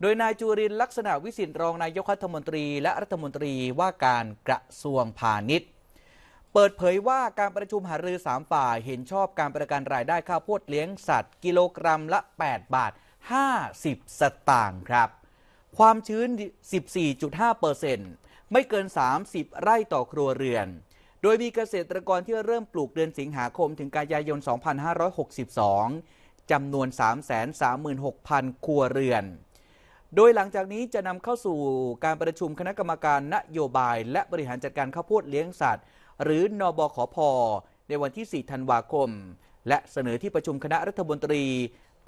โดยนายจุรินลักษณะวิสิทธิ์รองนายกรัฐมนตรีและรัฐมนตรีว่าการกระทรวงพาณิชย์ เปิดเผยว่าการประชุมหารือ3ฝ่ายเห็นชอบการประกันรายได้ข้าวโพดเลี้ยงสัตว์กิโลกรัมละ 8 บาท 50 สตางค์ครับ ความชื้น 14.5%ไม่เกิน 30 ไร่ต่อครัวเรือน โดยมีเกษตรกรที่เริ่มปลูกเดือนสิงหาคมถึงกันยายน2562จำนวน336,000 ครัวเรือนโดยหลังจากนี้จะนำเข้าสู่การประชุมคณะกรรมการนโยบาย และบริหารจัดการข้าวโพดเลี้ยงสัตว์ หรือนอบอขอพอในวันที่ 4 ธันวาคม และเสนอที่ประชุมคณะรัฐมนตรี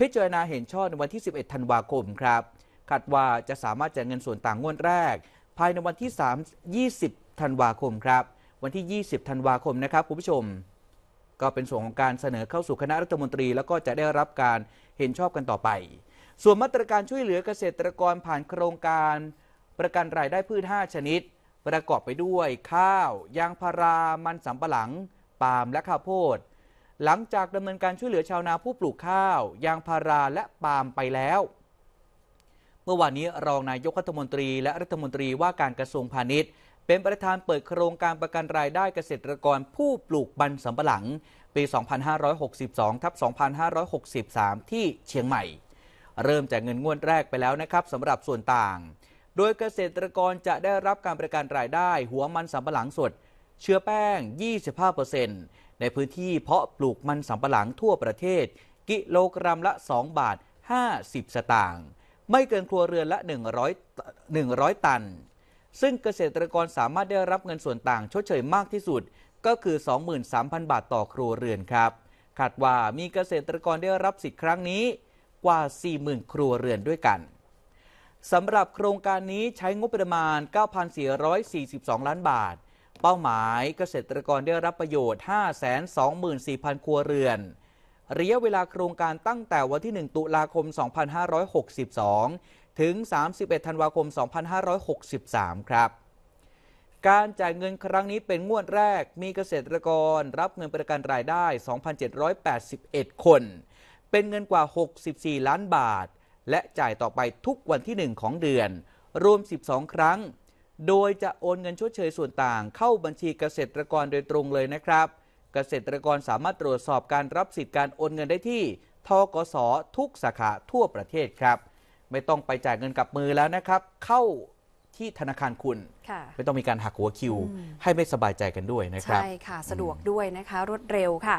พิจารณาเห็นชอบในวันที่ 11 ธันวาคมครับคาดว่าจะสามารถจ่ายเงินส่วนต่างงวดแรก ภายในวันที่3 20 ธันวาคมครับ วันที่ 20 ธันวาคมนะครับคุณผู้ชม ก็เป็นส่วนของการเสนอเข้าสู่คณะรัฐมนตรีแล้วก็จะได้รับการเห็นชอบกันต่อไปส่วนมาตรการช่วยเหลือเกษตรกรผ่านโครงการประกันรายได้พืช 5 ชนิด ประกอบไปด้วยข้าวยางพารา มันสำปะหลัง ปาล์มและข้าวโพดหลังจากดำเนินการช่วยเหลือชาวนาผู้ปลูกข้าวยางพาราและปาล์มไปแล้ว เมื่อวานนี้รองนายกรัฐมนตรีและรัฐมนตรีว่าการกระทรวงพาณิชย์ เป็นประธานเปิดโครงการประกันรายได้เกษตรกรผู้ปลูกบันสำปะหลังปี 2562ทับ2563 ที่เชียงใหม่เริ่มจากเงินงวดแรกไปแล้วนะครับสำหรับส่วนต่าง โดยเกษตรกรจะได้รับการประกันรายได้ หัวมันสำปะหลังสดเชื้อแป้ง 25%ในพื้นที่เพาะปลูกมันสำปะหลังทั่วประเทศ กิโลกรัมละ 2 บาท 50 สตางค์ไม่เกินครัวเรือนละ 100 100 ตัน ซึ่งเกษตรกรสามารถได้รับเงินส่วนต่างชดเชยมากที่สุดก็คือ 23,000 บาทต่อครัวเรือนครับคาดว่ามีเกษตรกรได้รับสิทธิ์ครั้งนี้กว่า 40,000 ครัวเรือนด้วยกันสำหรับโครงการนี้ใช้งบประมาณ 9,442 ล้านบาท เป้าหมายเกษตรกรได้รับประโยชน์ 524,000 ครัวเรือนระยะเวลาโครงการตั้งแต่วันที่ 1 ตุลาคม 2562 ถึง 31ธันวาคม 2563 ครับ การจ่ายเงินครั้งนี้เป็นงวดแรกมีเกษตรกรรับเงินประกันรายได้ 2,781 คนเป็นเงินกว่า 64 ล้านบาท และจ่ายต่อไปทุกวันที่ 1 ของเดือน รวม 12 ครั้ง โดยจะโอนเงินชดเชยส่วนต่าง เข้าบัญชีเกษตรกรโดยตรงเลยนะครับ เกษตรกรสามารถตรวจสอบการรับสิทธิ์การโอนเงินได้ที่ ทกสทุกสาขาทั่วประเทศครับ ไม่ต้องไปจ่ายเงินกับมือแล้วนะครับ เข้าที่ธนาคารคุณ ไม่ต้องมีการหักหัวคิว ให้ไม่สบายใจกันด้วยนะครับ ใช่ค่ะ สะดวกด้วยนะคะ รวดเร็วค่ะ